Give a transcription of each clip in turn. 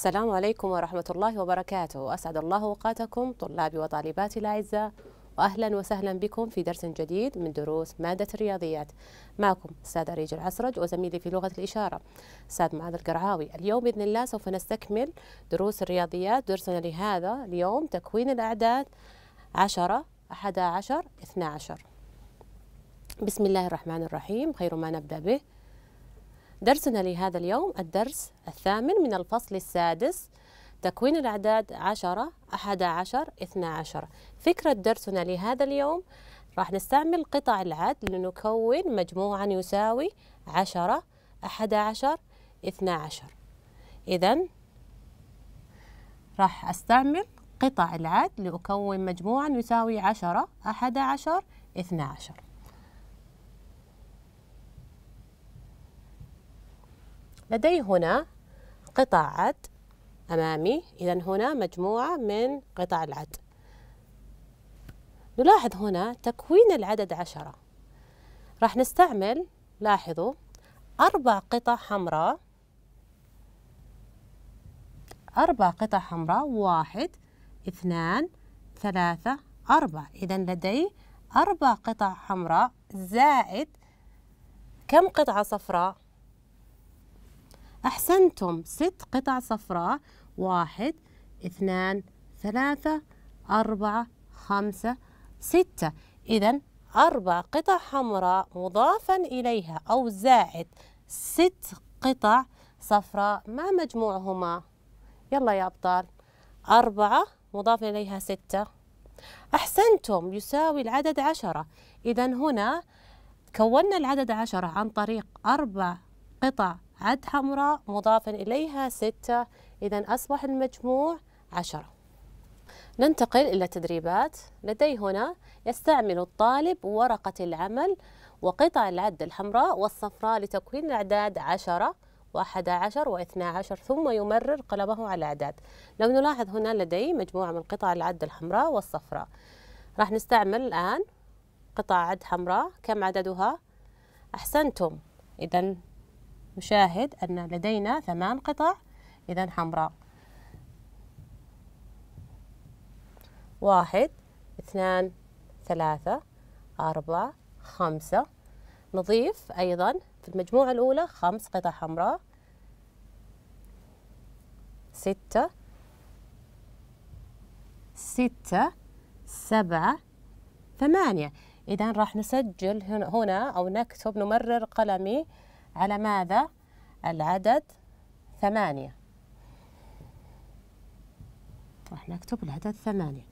السلام عليكم ورحمة الله وبركاته أسعد الله أوقاتكم طلابي وطالباتي الأعزاء وأهلا وسهلا بكم في درس جديد من دروس مادة الرياضيات معكم أستاذ أريج العسرج وزميلي في لغة الإشارة أستاذ معاذ القرعاوي اليوم بإذن الله سوف نستكمل دروس الرياضيات درسنا لهذا اليوم تكوين الأعداد عشرة أحد عشر اثنى عشر بسم الله الرحمن الرحيم خير ما نبدأ به درسنا لهذا اليوم الدرس الثامن من الفصل السادس تكوين الأعداد عشرة أحد عشر اثنى عشر فكرة درسنا لهذا اليوم راح نستعمل قطع العد لنكون مجموعا يساوي عشرة أحد عشر اثنى عشر إذا راح أستعمل قطع العد لأكون مجموعا يساوي عشرة أحد عشر اثنى عشر لدي هنا قطع عد أمامي إذا هنا مجموعة من قطع العد نلاحظ هنا تكوين العدد عشرة راح نستعمل لاحظوا أربع قطع حمراء أربع قطع حمراء واحد اثنان ثلاثة أربعة إذا لدي أربع قطع حمراء زائد كم قطعة صفراء أحسنتم ست قطع صفراء واحد اثنان ثلاثة أربعة خمسة ستة إذا أربع قطع حمراء مضافا إليها أو زائد ست قطع صفراء ما مجموعهما يلا يا أبطال أربعة مضاف إليها ستة أحسنتم يساوي العدد عشرة إذا هنا كونا العدد عشرة عن طريق أربع قطع عد حمراء مضافا إليها ستة إذا أصبح المجموع عشرة ننتقل إلى التدريبات لدي هنا يستعمل الطالب ورقة العمل وقطع العد الحمراء والصفراء لتكوين الأعداد عشرة وأحد عشر واثنى عشر ثم يمرر قلمه على الأعداد لو نلاحظ هنا لدي مجموعة من قطع العد الحمراء والصفراء راح نستعمل الآن قطع عد حمراء كم عددها؟ أحسنتم إذا نشاهد أن لدينا ثمان قطع إذا حمراء واحد اثنان ثلاثة أربعة خمسة نضيف أيضا في المجموعة الأولى خمس قطع حمراء ستة ستة سبعة ثمانية إذا راح نسجل هنا أو نكتب نمرر قلمي على ماذا؟ العدد ثمانية راح نكتب العدد ثمانية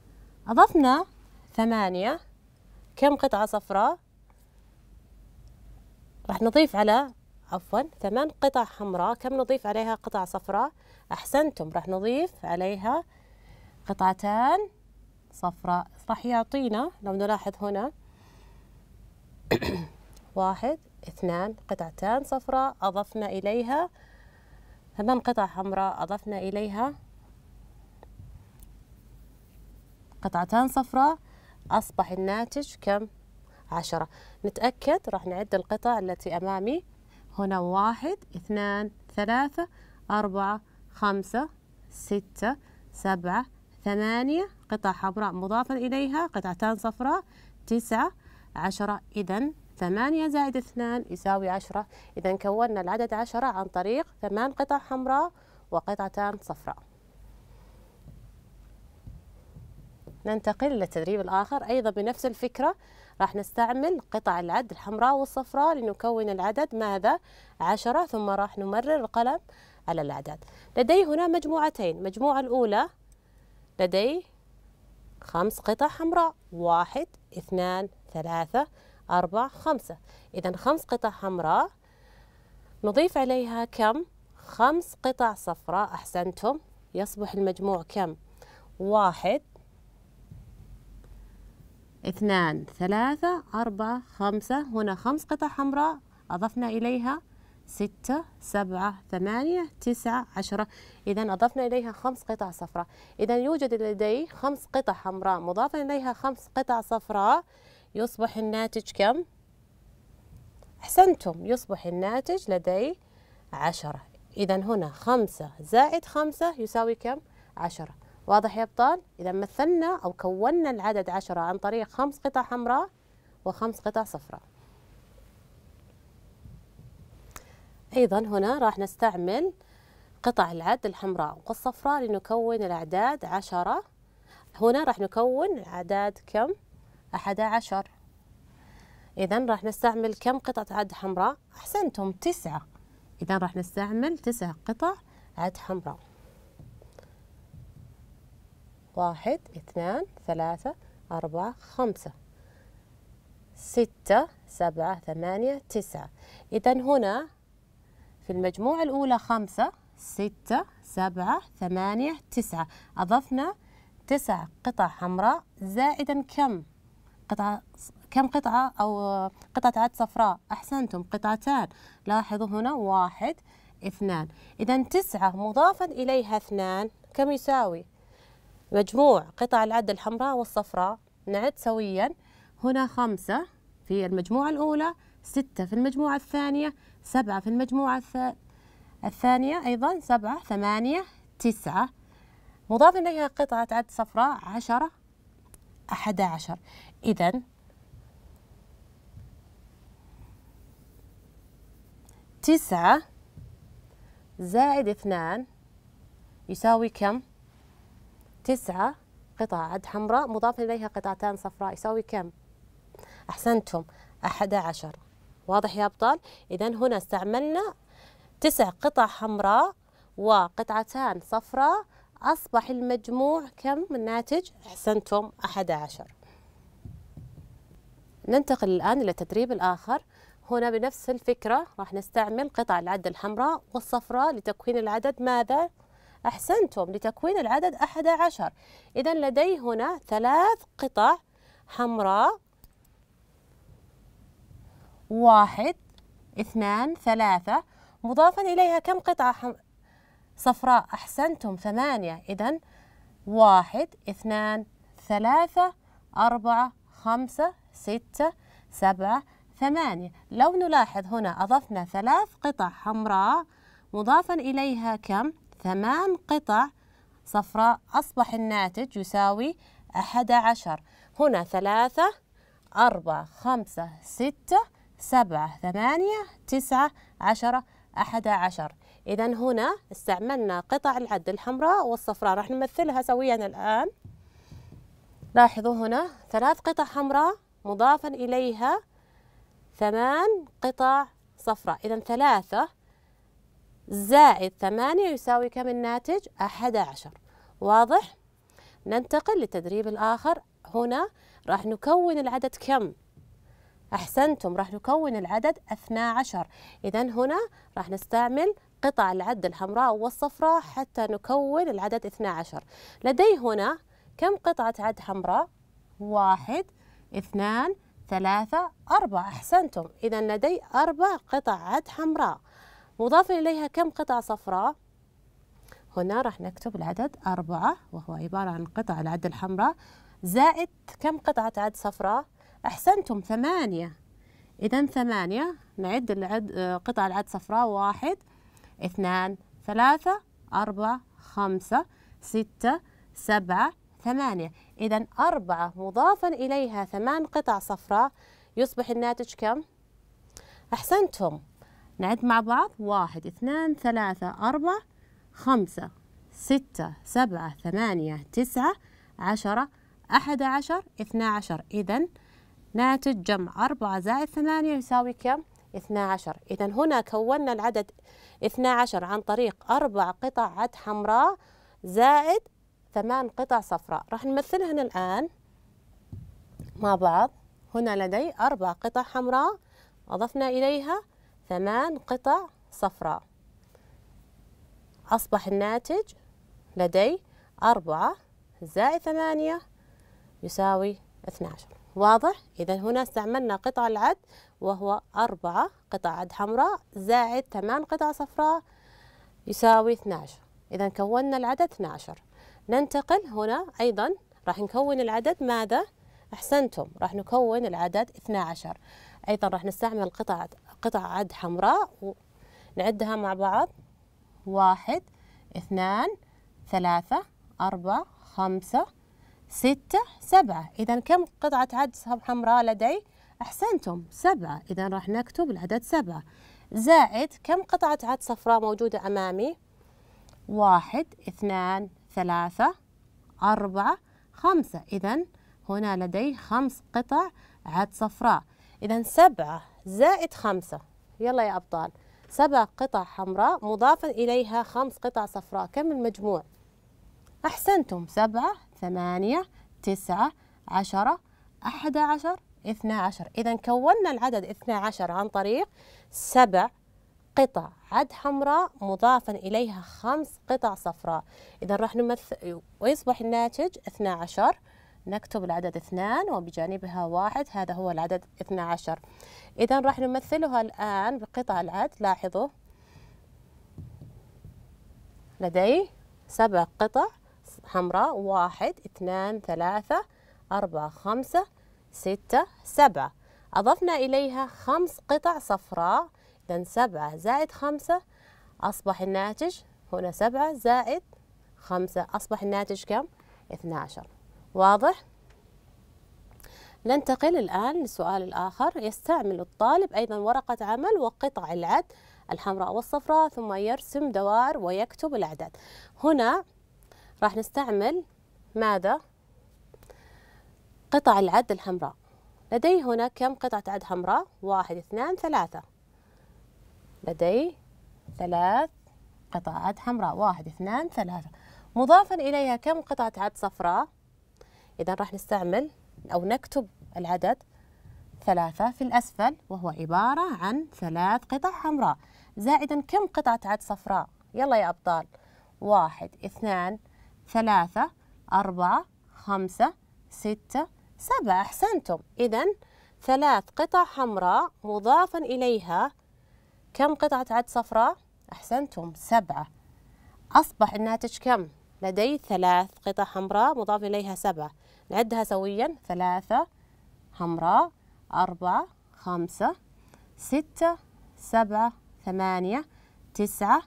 أضفنا ثمانية كم قطعة صفراء؟ راح نضيف على عفوا ثمان قطع حمراء كم نضيف عليها قطع صفراء؟ أحسنتم راح نضيف عليها قطعتان صفراء راح يعطينا لو نلاحظ هنا واحد اثنان قطعتان صفراء أضفنا إليها ثمان قطع حمراء أضفنا إليها قطعتان صفراء أصبح الناتج كم؟ عشرة نتأكد راح نعد القطع التي أمامي هنا واحد اثنان ثلاثة أربعة خمسة ستة سبعة ثمانية قطع حمراء مضافة إليها قطعتان صفراء تسعة عشرة إذا ثمانية زائد اثنان يساوي عشرة إذا كوننا العدد عشرة عن طريق ثمان قطع حمراء وقطعتان صفراء ننتقل للتدريب الآخر أيضا بنفس الفكرة راح نستعمل قطع العد الحمراء والصفراء لنكون العدد ماذا؟ عشرة ثم راح نمرر القلم على الأعداد لدي هنا مجموعتين مجموعة الأولى لدي خمس قطع حمراء واحد اثنان ثلاثة أربع خمسة إذا خمس قطع حمراء نضيف عليها كم خمس قطع صفراء أحسنتم يصبح المجموع كم واحد اثنان ثلاثة أربعة خمسة هنا خمس قطع حمراء أضفنا إليها ستة سبعة ثمانية تسعة عشرة إذا أضفنا إليها خمس قطع صفراء إذا يوجد لدي خمس قطع حمراء مضافا إليها خمس قطع صفراء يصبح الناتج كم؟ أحسنتم يصبح الناتج لدي عشرة إذا هنا خمسة زائد خمسة يساوي كم؟ عشرة واضح يا أبطال؟ إذا مثلنا أو كونا العدد عشرة عن طريق خمس قطع حمراء وخمس قطع صفراء أيضا هنا راح نستعمل قطع العد الحمراء والصفراء لنكون الأعداد عشرة هنا راح نكون الأعداد كم؟ أحد عشر إذا راح نستعمل كم قطعة عد حمراء؟ أحسنتم تسعة إذا راح نستعمل تسع قطع عد حمراء واحد اثنان ثلاثة أربعة خمسة ستة سبعة ثمانية تسعة إذا هنا في المجموعة الأولى خمسة ستة سبعة ثمانية تسعة أضفنا تسع قطع حمراء زائدا كم قطعة كم قطعة أو قطعة عد صفراء أحسنتم قطعتان لاحظوا هنا واحد اثنان إذا تسعة مضافا إليها اثنان كم يساوي مجموع قطع العد الحمراء والصفراء نعد سويا هنا خمسة في المجموعة الأولى ستة في المجموعة الثانية سبعة في المجموعة الثانية أيضا سبعة ثمانية تسعة مضاف إليها قطعة عد صفراء عشرة عشر إذا تسعة زائد اثنان يساوي كم؟ تسعة قطع عد حمراء مضاف إليها قطعتان صفراء يساوي كم؟ أحسنتم أحد عشر واضح يا أبطال؟ إذا هنا استعملنا تسع قطع حمراء وقطعتان صفراء أصبح المجموع كم الناتج؟ أحسنتم 11 ننتقل الآن إلى التدريب الآخر هنا بنفس الفكرة راح نستعمل قطع العد الحمراء والصفراء لتكوين العدد ماذا؟ أحسنتم لتكوين العدد 11 إذا لدي هنا ثلاث قطع حمراء واحد اثنان ثلاثة مضافا إليها كم قطعة صفراء أحسنتم ثمانية إذا واحد اثنان ثلاثة أربعة خمسة ستة سبعة ثمانية لو نلاحظ هنا أضفنا ثلاث قطع حمراء مضافا إليها كم؟ ثمان قطع صفراء أصبح الناتج يساوي أحد عشر هنا ثلاثة أربعة خمسة ستة سبعة ثمانية تسعة عشرة أحد عشر إذا هنا استعملنا قطع العد الحمراء والصفراء راح نمثلها سويا الآن لاحظوا هنا ثلاث قطع حمراء مضافا إليها ثمان قطع صفراء إذا ثلاثة زائد ثمانية يساوي كم الناتج؟ أحد عشر واضح؟ ننتقل للتدريب الآخر هنا راح نكون العدد كم؟ أحسنتم راح نكون العدد 12 إذا هنا راح نستعمل قطع العد الحمراء والصفراء حتى نكون العدد 12 لدي هنا كم قطعة عد حمراء؟ واحد اثنان ثلاثة أربعة أحسنتم إذا لدي أربع قطع عد حمراء مضافا إليها كم قطعة صفراء؟ هنا راح نكتب العدد أربعة وهو عبارة عن قطع العد الحمراء زائد كم قطعة عد صفراء؟ أحسنتم ثمانية إذا ثمانية نعد العد آه، قطع العد صفراء واحد اثنان ثلاثة أربعة خمسة ستة سبعة ثمانية إذا أربعة مضافا إليها ثمان قطع صفراء يصبح الناتج كم؟ أحسنتم نعد مع بعض واحد اثنان ثلاثة أربعة خمسة ستة سبعة ثمانية تسعة عشرة أحد عشر اثنا عشر إذا ناتج جمع 4 زائد 8 يساوي كم؟ 12 إذا هنا كوننا العدد 12 عن طريق أربع قطع عد حمراء زائد ثمان قطع صفراء راح نمثلهن الآن مع بعض هنا لدي أربع قطع حمراء أضفنا إليها ثمان قطع صفراء أصبح الناتج لدي أربعة زائد ثمانية يساوي 12 واضح؟ إذا هنا استعملنا قطع العد وهو أربعة قطع عد حمراء زائد ثمان قطع صفراء يساوي 12 إذا كوننا العدد 12 ننتقل هنا أيضا راح نكون العدد ماذا؟ أحسنتم راح نكون العدد 12 أيضا راح نستعمل قطع قطع عد حمراء ونعدها مع بعض واحد اثنان ثلاثة أربعة خمسة ستة سبعة إذا كم قطعة عدس حمراء لدي؟ أحسنتم سبعة إذا راح نكتب العدد سبعة زائد كم قطعة عدس صفراء موجودة أمامي؟ واحد اثنان ثلاثة أربعة خمسة إذا هنا لدي خمس قطع عدس صفراء إذا سبعة زائد خمسة يلا يا أبطال سبع قطع حمراء مضافا إليها خمس قطع صفراء كم المجموع؟ أحسنتم سبعة ثمانية تسعة عشرة أحد عشر اثنا عشر إذا كونا العدد اثنا عشر عن طريق سبع قطع عد حمراء مضافا إليها خمس قطع صفراء إذا راح نمثل ويصبح الناتج 12 نكتب العدد اثنان وبجانبها واحد هذا هو العدد 12 إذا راح نمثلها الآن بقطع العد لاحظوا لدي سبع قطع حمراء واحد اثنان ثلاثة أربعة خمسة ستة سبعة أضفنا إليها خمس قطع صفراء إذا سبعة زائد خمسة أصبح الناتج هنا سبعة زائد خمسة أصبح الناتج كم؟ 12 واضح؟ ننتقل الآن للسؤال الآخر يستعمل الطالب أيضا ورقة عمل وقطع العد الحمراء والصفراء ثم يرسم دوائر ويكتب الأعداد هنا راح نستعمل ماذا؟ قطع العد الحمراء لدي هنا كم قطعة عد حمراء؟ واحد اثنان ثلاثة لدي ثلاث قطع عد حمراء واحد اثنان ثلاثة مضافا إليها كم قطعة عد صفراء؟ إذا راح نستعمل أو نكتب العدد ثلاثة في الأسفل وهو عبارة عن ثلاث قطع حمراء زائدا كم قطعة عد صفراء؟ يلا يا أبطال واحد اثنان ثلاثة أربعة خمسة ستة سبعة أحسنتم إذا ثلاث قطع حمراء مضافا إليها كم قطعة عد صفراء؟ أحسنتم سبعة أصبح الناتج كم؟ لدي ثلاث قطع حمراء مضاف إليها سبعة نعدها سويا ثلاثة حمراء أربعة خمسة ستة سبعة ثمانية تسعة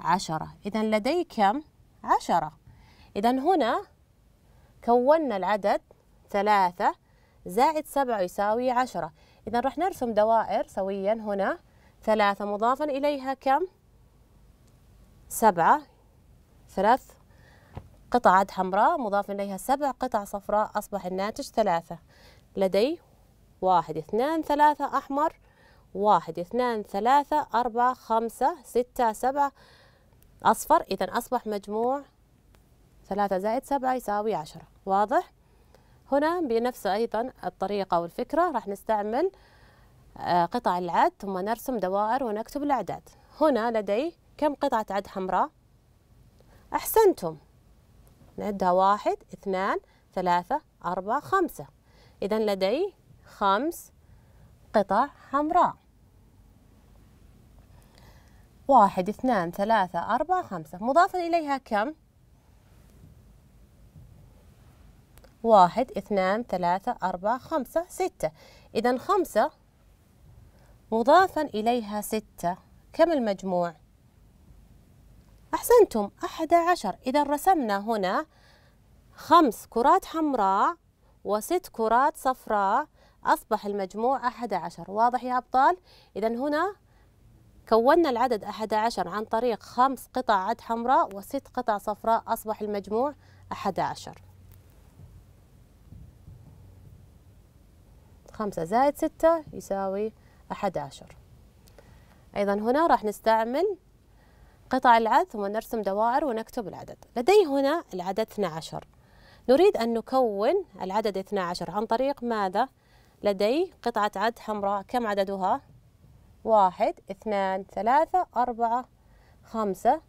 عشرة إذا لدي كم؟ عشرة إذا هنا كونا العدد ثلاثة زائد سبعة يساوي عشرة إذا راح نرسم دوائر سويا هنا ثلاثة مضافا إليها كم؟ سبعة ثلاث قطع حمراء مضافا إليها سبع قطع صفراء أصبح الناتج ثلاثة لدي واحد اثنان ثلاثة أحمر واحد اثنان ثلاثة أربعة خمسة ستة سبعة أصفر إذا أصبح مجموع ثلاثة زائد سبعة يساوي عشرة واضح؟ هنا بنفس أيضا الطريقة والفكرة راح نستعمل آه، قطع العد ثم نرسم دوائر ونكتب الأعداد هنا لدي كم قطعة عد حمراء؟ أحسنتم نعدها واحد اثنان ثلاثة أربعة خمسة إذا لدي خمس قطع حمراء واحد اثنان ثلاثة أربعة خمسة مضافا إليها كم؟ واحد اثنان ثلاثة أربعة خمسة ستة إذا خمسة مضافا إليها ستة كم المجموع؟ أحسنتم أحد عشر إذا رسمنا هنا خمس كرات حمراء وست كرات صفراء أصبح المجموع أحد عشر واضح يا أبطال؟ إذا هنا كونا العدد أحد عشر عن طريق خمس قطع عد حمراء وست قطع صفراء أصبح المجموع أحد عشر خمسة زائد ستة يساوي أحد عشر أيضا هنا راح نستعمل قطع العد ثم نرسم دوائر ونكتب العدد لدي هنا العدد 12 نريد أن نكون العدد 12 عن طريق ماذا؟ لدي قطعة عد حمراء كم عددها؟ واحد اثنان ثلاثة أربعة خمسة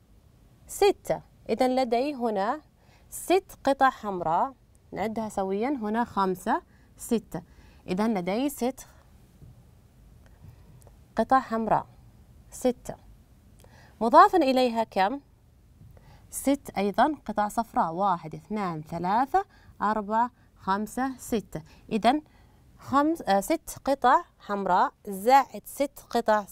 ستة إذا لدي هنا ست قطع حمراء نعدها سويا هنا خمسة ستة إذا لدي ست قطع حمراء ستة مضافا إليها كم؟ ست أيضا قطع صفراء واحد اثنان ثلاثة أربعة خمسة ستة إذا خمس آه ست قطع حمراء زائد ست قطع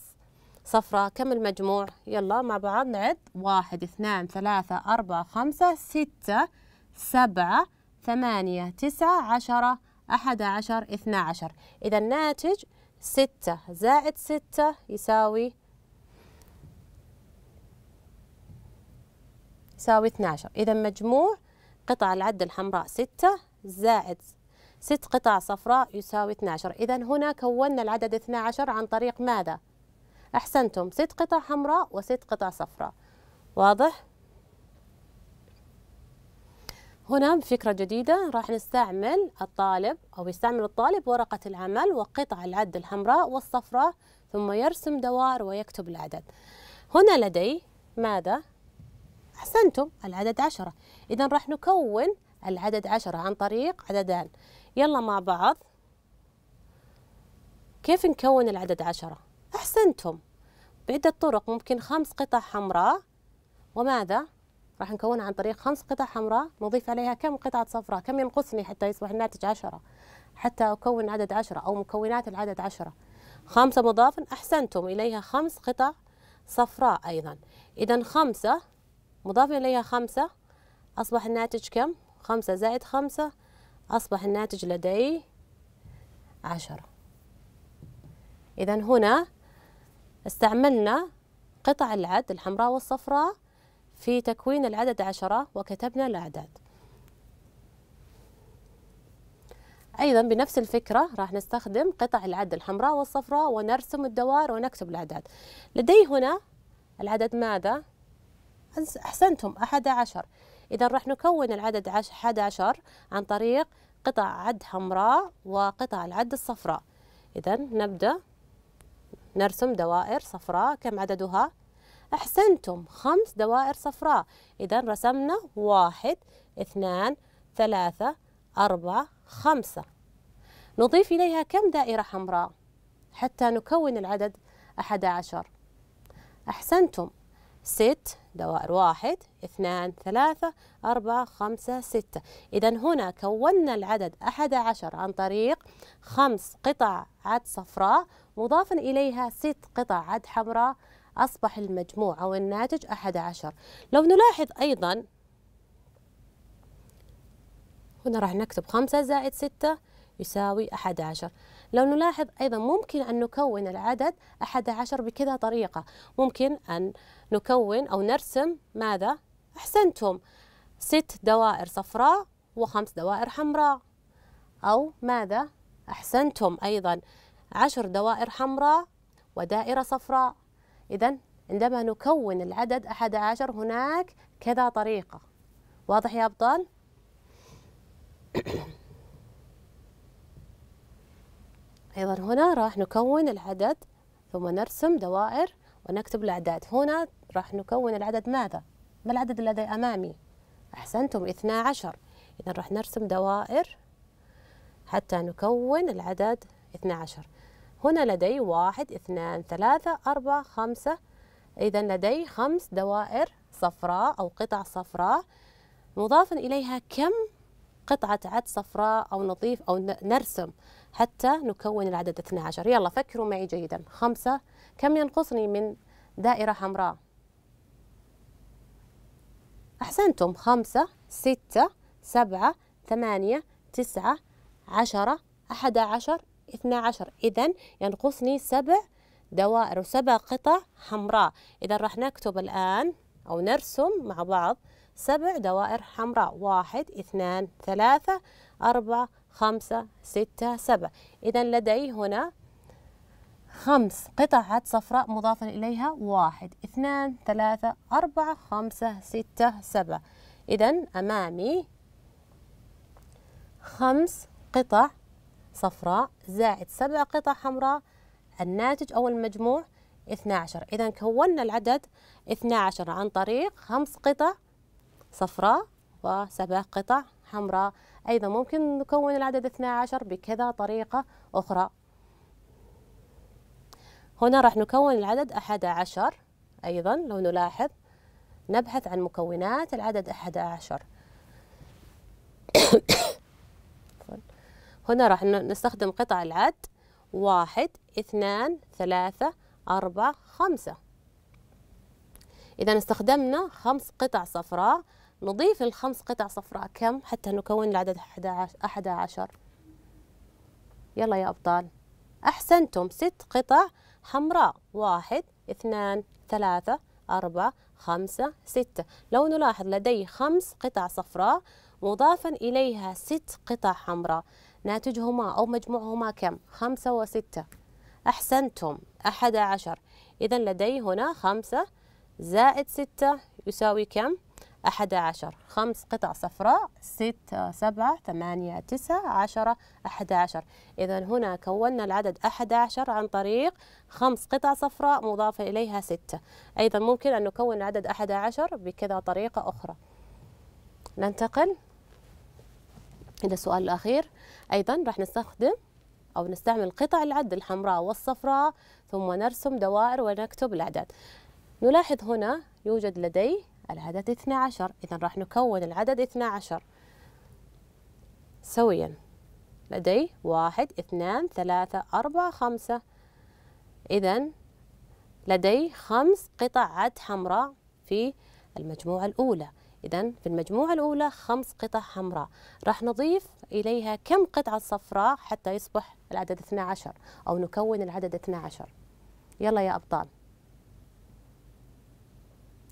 صفراء كم المجموع؟ يلا مع بعض نعد واحد اثنان ثلاثة أربعة خمسة ستة سبعة ثمانية تسعة عشرة أحد عشر اثنا عشر إذا الناتج ستة زائد ستة يساوي يساوي 12 إذا مجموع قطع العدة الحمراء 6 زائد ست قطع صفراء يساوي 12 إذا هنا كونا العدد 12 عن طريق ماذا؟ أحسنتم ست قطع حمراء وست قطع صفراء واضح؟ هنا بفكرة جديدة راح نستعمل الطالب أو يستعمل الطالب ورقة العمل وقطع العد الحمراء والصفراء ثم يرسم دوار ويكتب العدد هنا لدي ماذا؟ أحسنتم العدد عشرة إذا راح نكون العدد عشرة عن طريق عددان يلا مع بعض كيف نكون العدد عشرة؟ أحسنتم بعدة طرق ممكن خمس قطع حمراء وماذا؟ راح نكونها عن طريق خمس قطع حمراء نضيف عليها كم قطعة صفراء كم ينقصني حتى يصبح الناتج عشرة حتى أكون عدد عشرة أو مكونات العدد عشرة خمسة مضافا أحسنتم إليها خمس قطع صفراء أيضا إذا خمسة مضاف إليها خمسة أصبح الناتج كم؟ خمسة زائد خمسة أصبح الناتج لدي عشرة إذا هنا استعملنا قطع العد الحمراء والصفراء في تكوين العدد عشرة وكتبنا الأعداد أيضا بنفس الفكرة راح نستخدم قطع العد الحمراء والصفراء ونرسم الدوائر ونكتب الأعداد لدي هنا العدد ماذا؟ أحسنتم أحد عشر إذا راح نكون العدد أحد عشر عن طريق قطع عد حمراء وقطع العد الصفراء إذا نبدأ نرسم دوائر صفراء كم عددها؟ أحسنتم خمس دوائر صفراء إذا رسمنا واحد اثنان ثلاثة أربعة خمسة نضيف إليها كم دائرة حمراء حتى نكون العدد أحد عشر أحسنتم ست دوائر واحد اثنان ثلاثة أربعة خمسة ستة إذا هنا كونا العدد أحد عشر عن طريق خمس قطع عد صفراء مضافا إليها ست قطع عد حمراء أصبح المجموع أو الناتج أحد عشر لو نلاحظ أيضا هنا راح نكتب خمسة زائد ستة يساوي أحد عشر لو نلاحظ أيضا ممكن أن نكون العدد أحد عشر بكذا طريقة ممكن أن نكون أو نرسم ماذا؟ أحسنتم ست دوائر صفراء وخمس دوائر حمراء أو ماذا؟ أحسنتم أيضا عشر دوائر حمراء ودائرة صفراء إذا عندما نكون العدد أحد عشر هناك كذا طريقة واضح يا أبطال؟ أيضا هنا راح نكون العدد ثم نرسم دوائر ونكتب الأعداد هنا راح نكون العدد ماذا؟ ما العدد الذي أمامي؟ أحسنتم 12 إذا راح نرسم دوائر حتى نكون العدد 12 هنا لدي واحد اثنان ثلاثة أربعة خمسة إذا لدي خمس دوائر صفراء أو قطع صفراء مضافا إليها كم قطعة عد صفراء أو نضيف أو نرسم حتى نكون العدد 12 يلا فكروا معي جيدا خمسة كم ينقصني من دائرة حمراء أحسنتم خمسة ستة سبعة ثمانية تسعة عشرة أحد عشر 12 إذا ينقصني سبع دوائر وسبع قطع حمراء إذا راح نكتب الآن أو نرسم مع بعض سبع دوائر حمراء واحد اثنان ثلاثة أربعة خمسة ستة سبعة إذا لدي هنا خمس قطعة صفراء مضافا إليها واحد اثنان ثلاثة أربعة خمسة ستة سبعة إذا أمامي خمس قطع صفراء زائد سبع قطع حمراء الناتج أو المجموع 12 إذا كوننا العدد 12 عن طريق خمس قطع صفراء وسبع قطع حمراء أيضا ممكن نكون العدد 12 بكذا طريقة أخرى هنا راح نكون العدد 11 أيضا لو نلاحظ نبحث عن مكونات العدد 11 هنا راح نستخدم قطع العد واحد اثنان ثلاثة أربعة خمسة إذا استخدمنا خمس قطع صفراء نضيف الخمس قطع صفراء كم حتى نكون العدد أحد عشر يلا يا أبطال أحسنتم ست قطع حمراء واحد اثنان ثلاثة أربعة خمسة ستة لو نلاحظ لدي خمس قطع صفراء مضافا إليها ست قطع حمراء ناتجهما أو مجموعهما كم؟ خمسة وستة أحسنتم أحد عشر إذا لدي هنا خمسة زائد ستة يساوي كم؟ أحد عشر خمس قطع صفراء ستة سبعة ثمانية تسعة عشرة أحد عشر إذا هنا كونا العدد أحد عشر عن طريق خمس قطع صفراء مضافة إليها ستة أيضا ممكن أن نكون عدد أحد عشر بكذا طريقة أخرى ننتقل إلى السؤال الأخير أيضا راح نستخدم أو نستعمل قطع العد الحمراء والصفراء ثم نرسم دوائر ونكتب الأعداد نلاحظ هنا يوجد لدي العدد 12 إذا راح نكون العدد 12 سويا لدي واحد اثنان ثلاثة أربعة خمسة إذا لدي خمس قطع عد حمراء في المجموعة الأولى إذا في المجموعة الأولى خمس قطع حمراء راح نضيف إليها كم قطعة صفراء حتى يصبح العدد 12 أو نكون العدد 12 يلا يا أبطال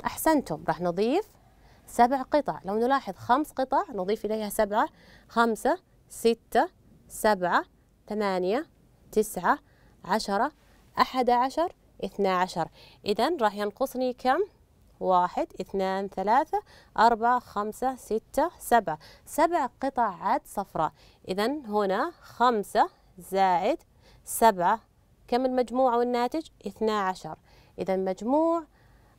أحسنتم راح نضيف سبع قطع لو نلاحظ خمس قطع نضيف إليها سبعة خمسة ستة سبعة ثمانية تسعة عشرة أحد عشر اثنا عشر إذا راح ينقصني كم واحد اثنان ثلاثة أربعة خمسة ستة سبعة سبع قطع صفراء إذا هنا خمسة زائد سبعة كم المجموع والناتج؟ اثنا عشر إذا مجموع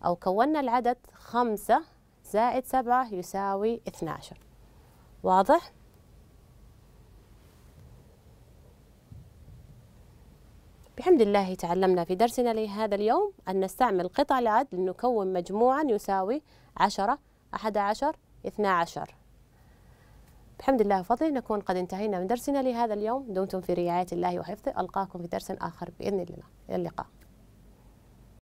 أو كونا العدد خمسة زائد سبعة يساوي اثنا عشر واضح؟ بحمد الله تعلمنا في درسنا لهذا اليوم أن نستعمل قطع العد لنكون مجموعا يساوي عشرة أحد عشر اثنا عشر بحمد الله وفضله نكون قد انتهينا من درسنا لهذا اليوم دمتم في رعاية الله وحفظه ألقاكم في درس آخر بإذن الله إلى اللقاء